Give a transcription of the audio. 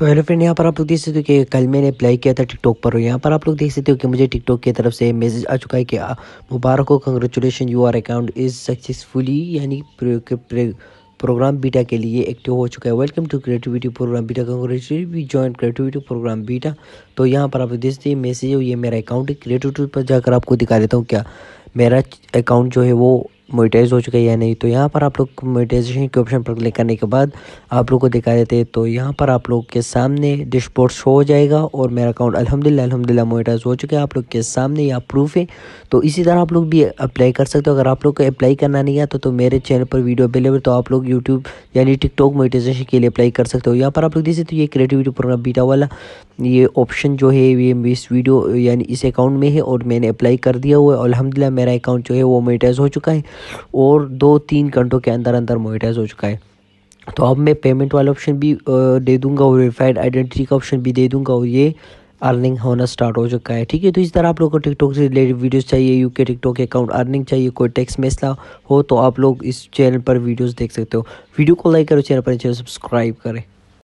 तो hello friend यहाँ पर आप लोग देख सकते हो कि कल मैंने अप्लाई किया था टिकटॉक पर और यहाँ पर आप लोग देख सकते हो कि मुझे टिकटॉक की तरफ से मैसेज आ चुका है कि मुबारक हो congratulation your account is successfully यानी प्रोग्राम बीटा के लिए एक्टिव हो चुका है welcome to creativity program beta congratulate join creativity program beta तो यहाँ पर आप देख सकते हैं मैसेज ये मेरा अकाउंट है क्रिएटिविटी पर जाकर आपको दिखा देता हूँ क्या मेरा अकाउंट जो है वो मोनेटाइज हो चुका है या नहीं तो यहाँ पर आप लोग मोनेटाइजेशन के ऑप्शन पर क्लिक करने के बाद आप लोग को दिखा देते हैं तो यहाँ पर आप लोग के सामने डिशबोर्ड शो हो जाएगा और मेरा अकाउंट अल्हम्दुलिल्लाह अल्हम्दुलिल्लाह मोनेटाइज हो चुका है आप लोग के सामने या प्रूफ है तो इसी तरह आप लोग भी अप्लाई कर सकते हो अगर आप लोग को अप्लाई करना नहीं आता तो, तो मेरे चैनल पर वीडियो अवेलेबल तो आप लोग यूट्यूब यानी टिकटॉक मोनेटाइजेशन के लिए अप्लाई कर सकते हो यहाँ पर आप लोग देख सकते हो ये क्रिएटिविटी प्रोग्राम बीटा वाला ये ऑप्शन जो है ये इस वीडियो यानी इस अकाउंट में है और मैंने अप्लाई कर दिया हुआ है अलहमदिल्ला मेरा अकाउंट जो है वो मोनिटाइज हो चुका है और दो तीन घंटों के अंदर अंदर मोनिटाइज हो चुका है तो अब मैं पेमेंट वाला ऑप्शन भी दे दूंगा और वेरीफाइड आइडेंटिटी का ऑप्शन भी दे दूंगा और ये अर्निंग होना स्टार्ट हो चुका है ठीक है तो इस तरह आप लोगों को टिकटॉक से रिलेटेड वीडियोस चाहिए U K TikTok account earning चाहिए कोई टैक्स मसला हो तो आप लोग इस चैनल पर वीडियोस देख सकते हो वीडियो को लाइक करो चैनल पर चैनल सब्सक्राइब तो करें